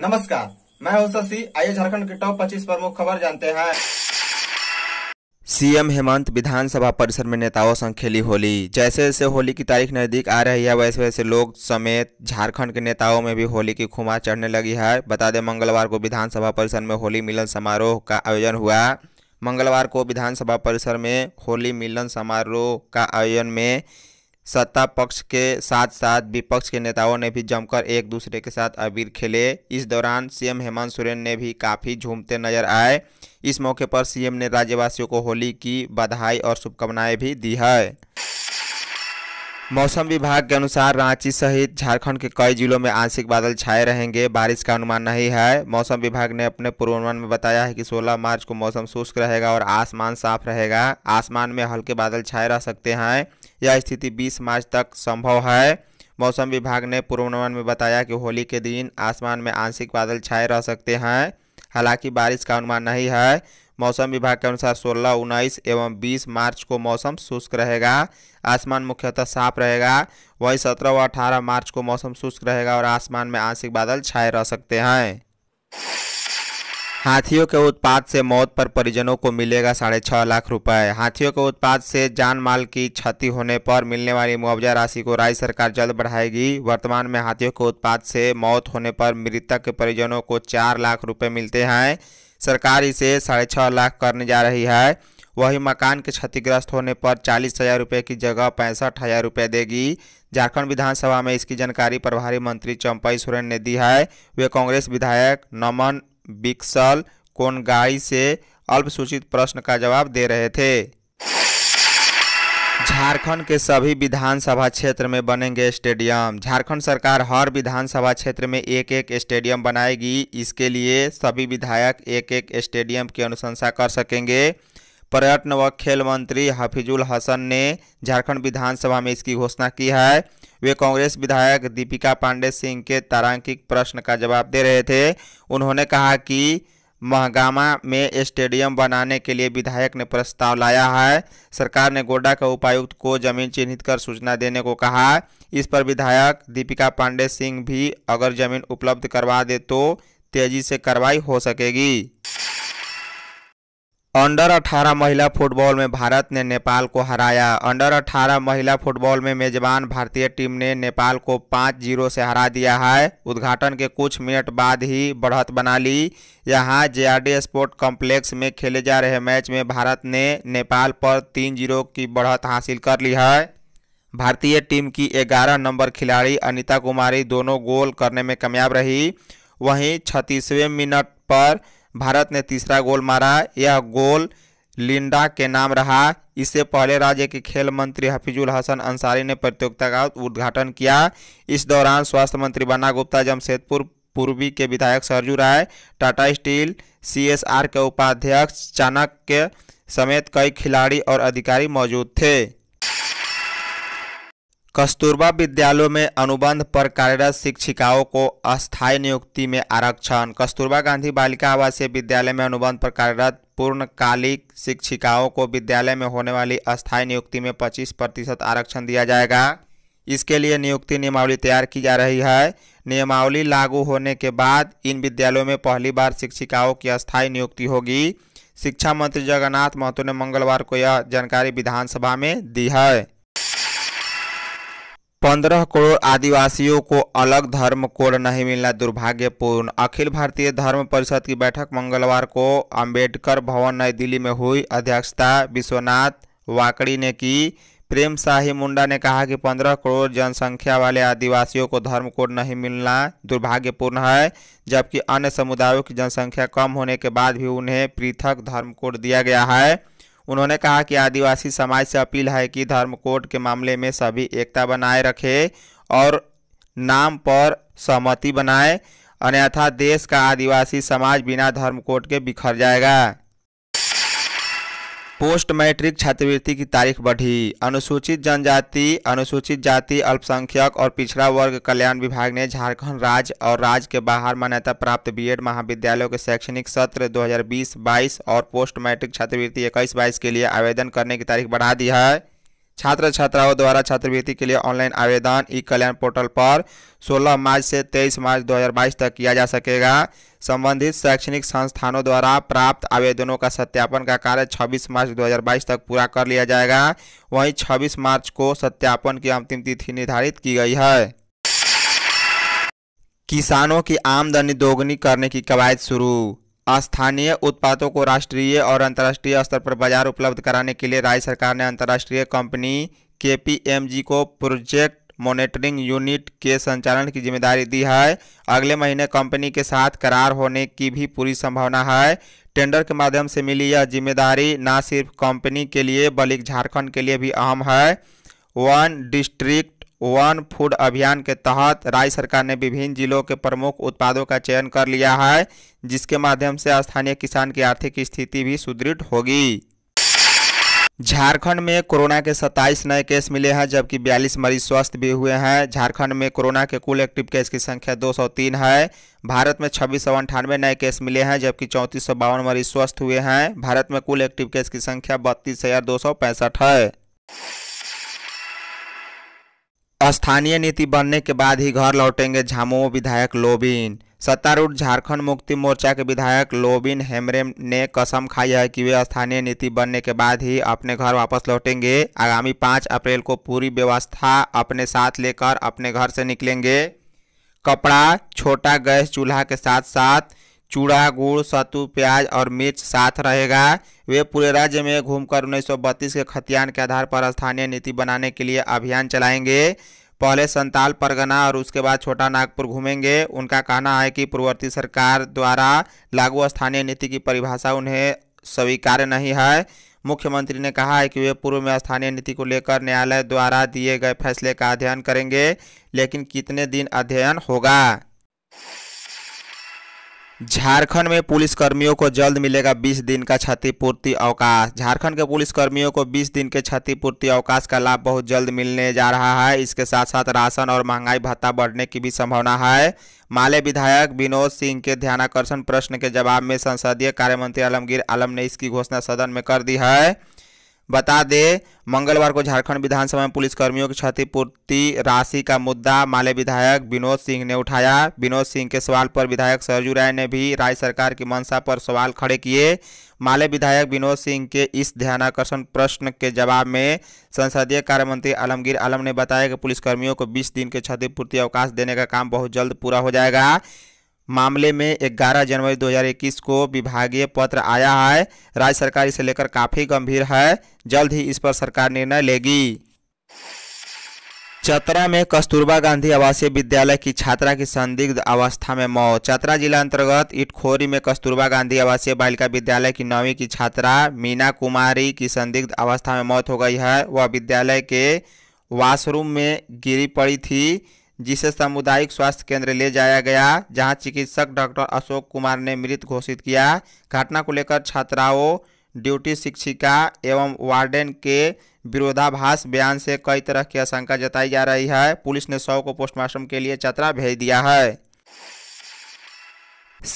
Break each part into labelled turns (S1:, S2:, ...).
S1: नमस्कार मैं हूं शशि आइए झारखंड के टॉप 25 प्रमुख खबर जानते हैं सीएम हेमंत विधानसभा परिसर में नेताओं संग खेली होली जैसे जैसे होली की तारीख नज़दीक आ रही है वैसे वैसे लोग समेत झारखंड के नेताओं में भी होली की खुमा चढ़ने लगी है बता दें मंगलवार को विधानसभा परिसर में होली मिलन समारोह का आयोजन हुआ मंगलवार को विधानसभा परिसर में होली मिलन समारोह का आयोजन में सत्ता पक्ष के साथ साथ विपक्ष के नेताओं ने भी जमकर एक दूसरे के साथ अबीर खेले इस दौरान सीएम हेमंत सोरेन ने भी काफ़ी झूमते नजर आए इस मौके पर सीएम ने राज्यवासियों को होली की बधाई और शुभकामनाएं भी दी है मौसम विभाग के अनुसार रांची सहित झारखंड के कई जिलों में आंशिक बादल छाए रहेंगे बारिश का अनुमान नहीं है मौसम विभाग ने अपने पूर्वानुमान में बताया है कि 16 मार्च को मौसम शुष्क रहेगा और आसमान साफ रहेगा आसमान में हल्के बादल छाए रह सकते हैं यह स्थिति 20 मार्च तक संभव है मौसम विभाग ने पूर्वानुमान में बताया कि होली के दिन आसमान में आंशिक बादल छाए रह सकते हैं हालांकि बारिश का अनुमान नहीं है मौसम विभाग के अनुसार 16, उन्नीस एवं 20 मार्च को मौसम शुष्क रहेगा आसमान मुख्यतः साफ रहेगा वही 17 व 18 मार्च को मौसम शुष्क रहेगा और आसमान में आंशिक बादल छाए रह सकते हैं हाथियों के उत्पाद से मौत पर परिजनों को मिलेगा साढ़े छः लाख रुपए हाथियों के उत्पाद से जान माल की क्षति होने पर मिलने वाली मुआवजा राशि को राज्य सरकार जल्द बढ़ाएगी वर्तमान में हाथियों के उत्पाद से मौत होने पर मृतक के परिजनों को चार लाख रुपए मिलते हैं सरकार इसे साढ़े छः लाख करने जा रही है वही मकान के क्षतिग्रस्त होने पर चालीस हज़ार रुपये की जगह पैंसठ हज़ार रुपये देगी झारखंड विधानसभा में इसकी जानकारी प्रभारी मंत्री चंपई सोरेन ने दी है वे कांग्रेस विधायक नमन बिक्सल कोनगाई से अल्पसूचित प्रश्न का जवाब दे रहे थे झारखंड के सभी विधानसभा क्षेत्र में बनेंगे स्टेडियम झारखंड सरकार हर विधानसभा क्षेत्र में एक एक स्टेडियम बनाएगी इसके लिए सभी विधायक एक एक स्टेडियम की अनुशंसा कर सकेंगे पर्यटन व खेल मंत्री हफीजुल हसन ने झारखंड विधानसभा में इसकी घोषणा की है वे कांग्रेस विधायक दीपिका पांडे सिंह के तारांकिक प्रश्न का जवाब दे रहे थे उन्होंने कहा कि महगामा में स्टेडियम बनाने के लिए विधायक ने प्रस्ताव लाया है सरकार ने गोड्डा के उपायुक्त को जमीन चिन्हित कर सूचना देने को कहा इस पर विधायक दीपिका पांडे सिंह भी अगर जमीन उपलब्ध करवा दे तो तेजी से कार्रवाई हो सकेगी अंडर 18 महिला फुटबॉल में भारत ने नेपाल को हराया अंडर 18 महिला फुटबॉल में मेजबान भारतीय टीम ने नेपाल को पाँच जीरो से हरा दिया है उद्घाटन के कुछ मिनट बाद ही बढ़त बना ली यहां जेआरडी स्पोर्ट कॉम्प्लेक्स में खेले जा रहे मैच में भारत ने नेपाल पर तीन जीरो की बढ़त हासिल कर ली है भारतीय टीम की ग्यारह नंबर खिलाड़ी अनिता कुमारी दोनों गोल करने में कामयाब रही वहीं छत्तीसवें मिनट पर भारत ने तीसरा गोल मारा यह गोल लिंडा के नाम रहा इससे पहले राज्य के खेल मंत्री हफीजुल हसन अंसारी ने प्रतियोगिता का उद्घाटन किया इस दौरान स्वास्थ्य मंत्री बन्ना गुप्ता जमशेदपुर पूर्वी के विधायक सरजू राय टाटा स्टील सीएसआर के उपाध्यक्ष चाणक्य समेत कई खिलाड़ी और अधिकारी मौजूद थे कस्तूरबा विद्यालयों में अनुबंध पर कार्यरत शिक्षिकाओं को अस्थायी नियुक्ति में आरक्षण कस्तूरबा गांधी बालिका आवासीय विद्यालय में अनुबंध पर कार्यरत पूर्णकालिक शिक्षिकाओं को विद्यालय में होने वाली अस्थायी नियुक्ति में 25 प्रतिशत आरक्षण दिया जाएगा इसके लिए नियुक्ति नियमावली तैयार की जा रही है नियमावली लागू होने के बाद इन विद्यालयों में पहली बार शिक्षिकाओं की अस्थायी नियुक्ति होगी शिक्षा मंत्री जगन्नाथ महतो ने मंगलवार को यह जानकारी विधानसभा में दी है पंद्रह करोड़ आदिवासियों को अलग धर्म कोड नहीं मिलना दुर्भाग्यपूर्ण अखिल भारतीय धर्म परिषद की बैठक मंगलवार को अंबेडकर भवन नई दिल्ली में हुई अध्यक्षता विश्वनाथ वाकड़ी ने की प्रेम शाही मुंडा ने कहा कि पंद्रह करोड़ जनसंख्या वाले आदिवासियों को धर्म कोड नहीं मिलना दुर्भाग्यपूर्ण है जबकि अन्य समुदायों की जनसंख्या कम होने के बाद भी उन्हें पृथक धर्म कोड दिया गया है उन्होंने कहा कि आदिवासी समाज से अपील है कि धर्म कोड के मामले में सभी एकता बनाए रखे और नाम पर सहमति बनाए अन्यथा देश का आदिवासी समाज बिना धर्म कोड के बिखर जाएगा पोस्ट मैट्रिक छात्रवृत्ति की तारीख बढ़ी अनुसूचित जनजाति अनुसूचित जाति अल्पसंख्यक और पिछड़ा वर्ग कल्याण विभाग ने झारखंड राज्य और राज्य के बाहर मान्यता प्राप्त बीएड महाविद्यालयों के शैक्षणिक सत्र 2020-22 और पोस्ट मैट्रिक छात्रवृत्ति 21-22 के लिए आवेदन करने की तारीख बढ़ा दी है छात्र छात्राओं द्वारा छात्रवृत्ति के लिए ऑनलाइन आवेदन ई कल्याण पोर्टल पर सोलह मार्च से तेईस मार्च दो तक किया जा सकेगा संबंधित शैक्षणिक संस्थानों द्वारा प्राप्त आवेदनों का सत्यापन का कार्य 26 मार्च 2022 तक पूरा कर लिया जाएगा वहीं 26 मार्च को सत्यापन की अंतिम तिथि निर्धारित की गई है किसानों की आमदनी दोगुनी करने की कवायद शुरू स्थानीय उत्पादों को राष्ट्रीय और अंतर्राष्ट्रीय स्तर पर बाजार उपलब्ध कराने के लिए राज्य सरकार ने अंतर्राष्ट्रीय कंपनी के को प्रोजेक्ट मॉनिटरिंग यूनिट के संचालन की जिम्मेदारी दी है अगले महीने कंपनी के साथ करार होने की भी पूरी संभावना है टेंडर के माध्यम से मिली यह जिम्मेदारी न सिर्फ कंपनी के लिए बल्कि झारखंड के लिए भी अहम है वन डिस्ट्रिक्ट वन फूड अभियान के तहत राज्य सरकार ने विभिन्न जिलों के प्रमुख उत्पादों का चयन कर लिया है जिसके माध्यम से स्थानीय किसान की आर्थिक स्थिति भी सुदृढ़ होगी झारखंड में कोरोना के 27 नए केस मिले हैं जबकि 42 मरीज स्वस्थ भी हुए हैं झारखंड में कोरोना के कुल एक्टिव केस की संख्या 203 है भारत में छब्बीस सौ अंठानवे नए केस मिले हैं जबकि चौंतीस सौ बावन मरीज स्वस्थ हुए हैं भारत में कुल एक्टिव केस की संख्या बत्तीस हज़ार दो सौ पैंसठ है स्थानीय नीति बनने के बाद ही घर लौटेंगे झामुमो विधायक लोबिन सत्तारूढ़ झारखंड मुक्ति मोर्चा के विधायक लोबिन हेमरेम ने कसम खाई है कि वे स्थानीय नीति बनने के बाद ही अपने घर वापस लौटेंगे आगामी पाँच अप्रैल को पूरी व्यवस्था अपने साथ लेकर अपने घर से निकलेंगे कपड़ा छोटा गैस चूल्हा के साथ साथ चूड़ा गुड़ सत्तू प्याज और मिर्च साथ रहेगा वे पूरे राज्य में घूमकर उन्नीस के खतियान के आधार पर स्थानीय नीति बनाने के लिए अभियान चलाएंगे पहले संताल परगना और उसके बाद छोटा नागपुर घूमेंगे उनका कहना है कि पूर्ववर्ती सरकार द्वारा लागू स्थानीय नीति की परिभाषा उन्हें स्वीकार्य नहीं है मुख्यमंत्री ने कहा है कि वे पूर्व में स्थानीय नीति को लेकर न्यायालय द्वारा दिए गए फैसले का अध्ययन करेंगे लेकिन कितने दिन अध्ययन होगा झारखंड में पुलिसकर्मियों को जल्द मिलेगा 20 दिन का क्षतिपूर्ति अवकाश झारखंड के पुलिसकर्मियों को 20 दिन के क्षतिपूर्ति अवकाश का लाभ बहुत जल्द मिलने जा रहा है इसके साथ साथ राशन और महंगाई भत्ता बढ़ने की भी संभावना है माले विधायक विनोद सिंह के ध्यानाकर्षण प्रश्न के जवाब में संसदीय कार्य मंत्री आलमगीर आलम ने इसकी घोषणा सदन में कर दी है बता दे मंगलवार को झारखंड विधानसभा में पुलिसकर्मियों की क्षतिपूर्ति राशि का मुद्दा माले विधायक विनोद सिंह ने उठाया विनोद सिंह के सवाल पर विधायक सरजू राय ने भी राज्य सरकार की मंशा पर सवाल खड़े किए माले विधायक विनोद सिंह के इस ध्यानाकर्षण प्रश्न के जवाब में संसदीय कार्य मंत्री आलमगीर आलम ने बताया कि पुलिसकर्मियों को बीस दिन के क्षतिपूर्ति अवकाश देने का काम बहुत जल्द पूरा हो जाएगा मामले में 11 जनवरी 2021 को विभागीय पत्र आया है राज्य सरकार इसे लेकर काफ़ी गंभीर है जल्द ही इस पर सरकार निर्णय लेगी चतरा में कस्तूरबा गांधी आवासीय विद्यालय की छात्रा की संदिग्ध अवस्था में मौत चतरा जिला अंतर्गत इटखोरी में कस्तूरबा गांधी आवासीय बालिका विद्यालय की नौवीं की छात्रा मीना कुमारी की संदिग्ध अवस्था में मौत हो गई है वह विद्यालय के वाशरूम में गिरी पड़ी थी जिसे सामुदायिक स्वास्थ्य केंद्र ले जाया गया जहां चिकित्सक डॉक्टर अशोक कुमार ने मृत घोषित किया घटना को लेकर छात्राओं ड्यूटी शिक्षिका एवं वार्डन के विरोधाभास बयान से कई तरह की आशंका जताई जा रही है पुलिस ने शव को पोस्टमार्टम के लिए चतरा भेज दिया है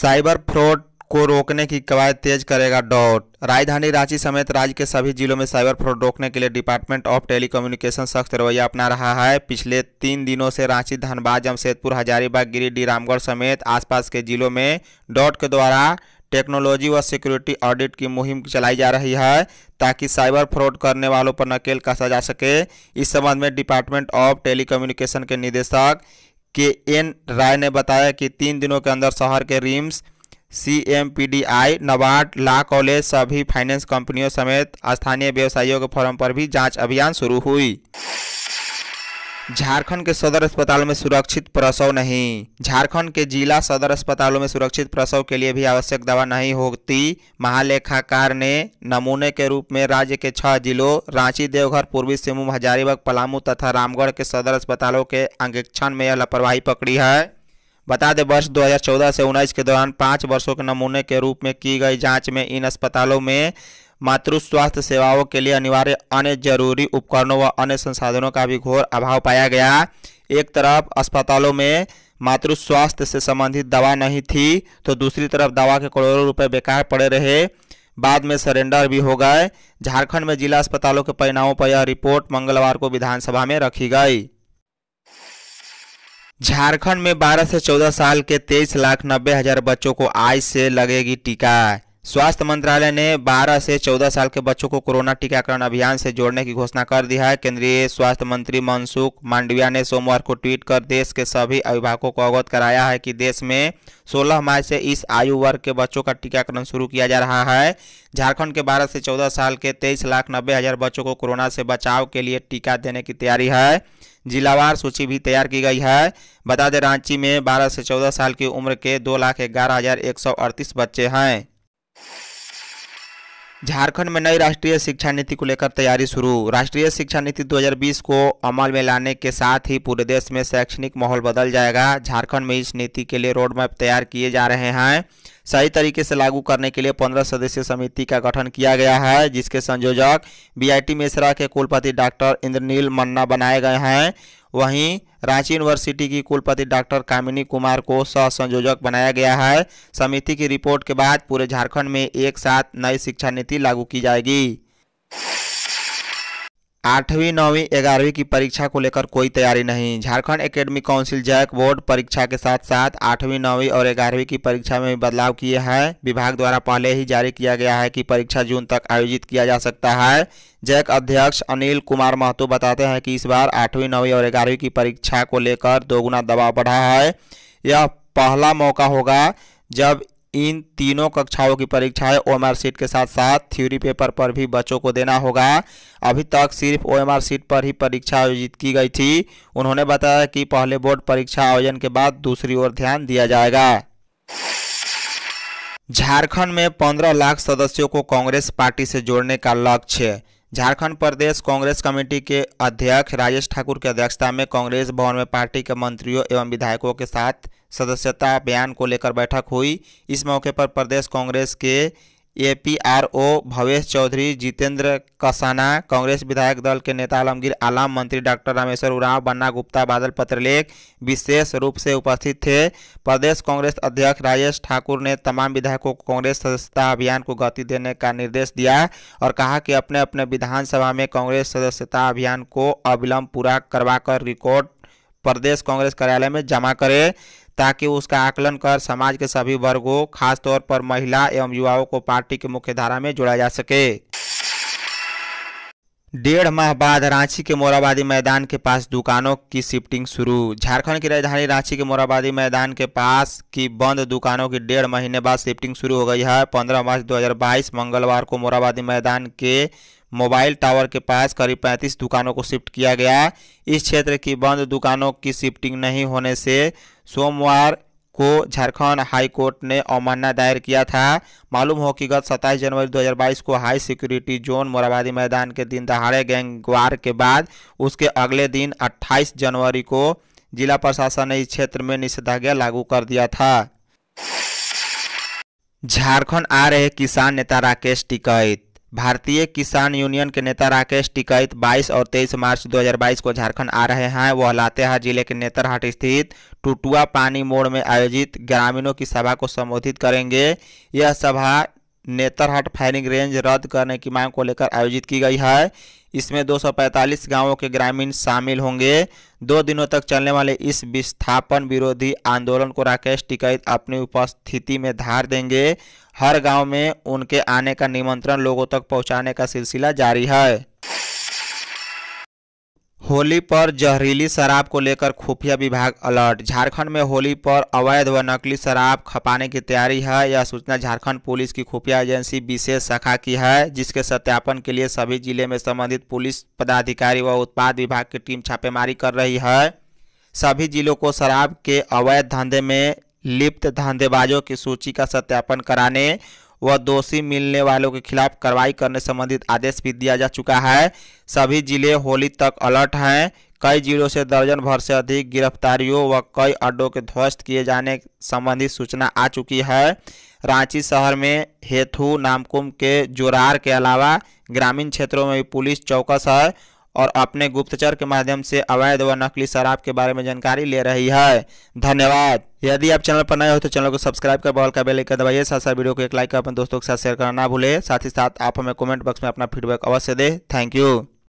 S1: साइबर फ्रॉड को रोकने की कवायद तेज करेगा डॉट राजधानी रांची समेत राज्य के सभी जिलों में साइबर फ्रॉड रोकने के लिए डिपार्टमेंट ऑफ टेलीकम्युनिकेशन सख्त रवैया अपना रहा है पिछले तीन दिनों से रांची धनबाद जमशेदपुर हजारीबाग गिरिडीह रामगढ़ समेत आसपास के जिलों में डॉट के द्वारा टेक्नोलॉजी व सिक्योरिटी ऑडिट की मुहिम चलाई जा रही है ताकि साइबर फ्रॉड करने वालों पर नकेल कसा जा सके इस संबंध में डिपार्टमेंट ऑफ टेलीकम्युनिकेशन के निदेशक के एन राय ने बताया कि तीन दिनों के अंदर शहर के RIMS C M P D I NABARD law college सभी फाइनेंस कंपनियों समेत स्थानीय व्यवसायियों के फोरम पर भी जांच अभियान शुरू हुई झारखंड के सदर अस्पताल में सुरक्षित प्रसव नहीं झारखंड के जिला सदर अस्पतालों में सुरक्षित प्रसव के लिए भी आवश्यक दवा नहीं होती महालेखाकार ने नमूने के रूप में राज्य के छह जिलों रांची देवघर पूर्वी सिंहभूम हजारीबाग पलामू तथा रामगढ़ के सदर अस्पतालों के अंगेक्षण में यह लापरवाही पकड़ी है बता दें वर्ष 2014 से उन्नीस के दौरान पाँच वर्षों के नमूने के रूप में की गई जांच में इन अस्पतालों में मातृ स्वास्थ्य सेवाओं के लिए अनिवार्य अन्य जरूरी उपकरणों व अन्य संसाधनों का भी घोर अभाव पाया गया एक तरफ अस्पतालों में मातृ स्वास्थ्य से संबंधित दवा नहीं थी तो दूसरी तरफ दवा के करोड़ों रुपये बेकार पड़े रहे बाद में सरेंडर भी हो गए झारखंड में जिला अस्पतालों के परिणामों पर यह रिपोर्ट मंगलवार को विधानसभा में रखी गई झारखंड में 12 से 14 साल के तेईस लाख नब्बे हजार बच्चों को आज से लगेगी टीका स्वास्थ्य मंत्रालय ने 12 से 14 साल के बच्चों को कोरोना टीकाकरण अभियान से जोड़ने की घोषणा कर दी है केंद्रीय स्वास्थ्य मंत्री मनसुख मांडविया ने सोमवार को ट्वीट कर देश के सभी अभिभावकों को अवगत कराया है कि देश में 16 मार्च से इस आयु वर्ग के बच्चों का टीकाकरण शुरू किया जा रहा है झारखंड के 12 से 14 साल के तेईस लाख नब्बे हज़ार बच्चों को कोरोना से बचाव के लिए टीका देने की तैयारी है जिलावार सूची भी तैयार की गई है बता दें रांची में बारह से चौदह साल की उम्र के दो लाख ग्यारह हज़ार एक सौ अड़तीस बच्चे हैं झारखंड में नई राष्ट्रीय शिक्षा नीति को लेकर तैयारी शुरू राष्ट्रीय शिक्षा नीति 2020 को अमल में लाने के साथ ही पूरे देश में शैक्षणिक माहौल बदल जाएगा झारखंड में इस नीति के लिए रोड मैप तैयार किए जा रहे हैं सही तरीके से लागू करने के लिए पंद्रह सदस्यीय समिति का गठन किया गया है जिसके संयोजक बीआईटी मिश्रा के कुलपति डॉक्टर इंद्रनील मन्ना बनाए गए हैं वहीं रांची यूनिवर्सिटी की कुलपति डॉक्टर कामिनी कुमार को सह संयोजक बनाया गया है समिति की रिपोर्ट के बाद पूरे झारखंड में एक साथ नई शिक्षा नीति लागू की जाएगी आठवीं नौवीं ग्यारहवीं की परीक्षा को लेकर कोई तैयारी नहीं Jharkhand academy council JAC board परीक्षा के साथ साथ आठवीं नौवीं और ग्यारहवीं की परीक्षा में भी बदलाव किए हैं विभाग द्वारा पहले ही जारी किया गया है कि परीक्षा जून तक आयोजित किया जा सकता है जैक अध्यक्ष अनिल कुमार महतो बताते हैं कि इस बार आठवीं नौवीं और ग्यारहवीं की परीक्षा को लेकर दोगुना दबाव बढ़ा है यह पहला मौका होगा जब इन तीनों कक्षाओं की परीक्षाएं ओएमआर सीट के साथ साथ थ्योरी पेपर पर भी बच्चों को देना होगा अभी तक सिर्फ ओएमआर सीट पर ही परीक्षा आयोजित की गई थी उन्होंने बताया कि पहले बोर्ड परीक्षा आयोजन के बाद दूसरी ओर ध्यान दिया जाएगा झारखंड में 15 लाख सदस्यों को कांग्रेस पार्टी से जोड़ने का लक्ष्य झारखंड प्रदेश कांग्रेस कमेटी के अध्यक्ष राजेश ठाकुर की अध्यक्षता में कांग्रेस भवन में पार्टी के मंत्रियों एवं विधायकों के साथ सदस्यता बयान को लेकर बैठक हुई इस मौके पर प्रदेश कांग्रेस के A P R O Bhavesh Chaudhary Jitendra Kasana Congress विधायक दल के नेता आलमगीर आलम मंत्री डॉक्टर रामेश्वर उरांव बन्ना गुप्ता बादल पत्रलेख विशेष रूप से उपस्थित थे प्रदेश कांग्रेस अध्यक्ष राजेश ठाकुर ने तमाम विधायकों को कांग्रेस सदस्यता अभियान को गति देने का निर्देश दिया और कहा कि अपने अपने विधानसभा में कांग्रेस सदस्यता अभियान को अविलंब पूरा करवाकर रिकॉर्ड प्रदेश कांग्रेस कार्यालय में जमा करें ताकि उसका आकलन कर समाज के सभी वर्गों खासतौर पर महिला एवं युवाओं को पार्टी की मुख्यधारा में जोड़ा जा सके डेढ़ माह बाद रांची के मोराबादी मैदान के पास दुकानों की शिफ्टिंग शुरू झारखंड की राजधानी रांची के मोराबादी मैदान के पास की बंद दुकानों की डेढ़ महीने बाद शिफ्टिंग शुरू हो गई है 15 मार्च 2022 मंगलवार को मोराबादी मैदान के मोबाइल टावर के पास करीब पैंतीस दुकानों को शिफ्ट किया गया इस क्षेत्र की बंद दुकानों की शिफ्टिंग नहीं होने से सोमवार को झारखंड हाई कोर्ट ने अवमानना दायर किया था मालूम हो कि गत 27 जनवरी 2022 को हाई सिक्योरिटी जोन मोराबादी मैदान के दिन दहाड़े गैंगवार के बाद उसके अगले दिन 28 जनवरी को जिला प्रशासन ने इस क्षेत्र में निषेधाज्ञा लागू कर दिया था झारखंड आ रहे किसान नेता राकेश टिकैत भारतीय किसान यूनियन के नेता राकेश टिकैत 22 और 23 मार्च 2022 को झारखंड आ रहे हैं वह लातेहार जिले के नेतरहाट स्थित टुटुआ पानी मोड़ में आयोजित ग्रामीणों की सभा को संबोधित करेंगे यह सभा नेतरहाट फायरिंग रेंज रद्द करने की मांग को लेकर आयोजित की गई है इसमें 245 गांवों के ग्रामीण शामिल होंगे दो दिनों तक चलने वाले इस विस्थापन विरोधी आंदोलन को राकेश टिकैत अपनी उपस्थिति में धार देंगे हर गांव में उनके आने का निमंत्रण लोगों तक पहुंचाने का सिलसिला जारी है होली पर जहरीली शराब को लेकर खुफिया विभाग अलर्ट झारखंड में होली पर अवैध व नकली शराब खपाने की तैयारी है यह सूचना झारखंड पुलिस की खुफिया एजेंसी विशेष शाखा की है जिसके सत्यापन के लिए सभी जिले में संबंधित पुलिस पदाधिकारी व उत्पाद विभाग की टीम छापेमारी कर रही है सभी जिलों को शराब के अवैध धंधे में लिप्त धंधेबाजों की सूची का सत्यापन कराने व दोषी मिलने वालों के खिलाफ कार्रवाई करने संबंधित आदेश भी दिया जा चुका है सभी जिले होली तक अलर्ट हैं कई जिलों से दर्जन भर से अधिक गिरफ्तारियों व कई अड्डों के ध्वस्त किए जाने संबंधी सूचना आ चुकी है रांची शहर में हेथु नामकुम के जोरार के अलावा ग्रामीण क्षेत्रों में भी पुलिस चौकस है और अपने गुप्तचर के माध्यम से अवैध व नकली शराब के बारे में जानकारी ले रही है धन्यवाद यदि आप चैनल पर नए हो तो चैनल को सब्सक्राइब कर बॉल का बेल आइकन दबाइए साथ साथ वीडियो को एक लाइक कर अपने दोस्तों के साथ शेयर करना ना भूले साथ ही साथ आप हमें कमेंट बॉक्स में अपना फीडबैक अवश्य दें थैंक यू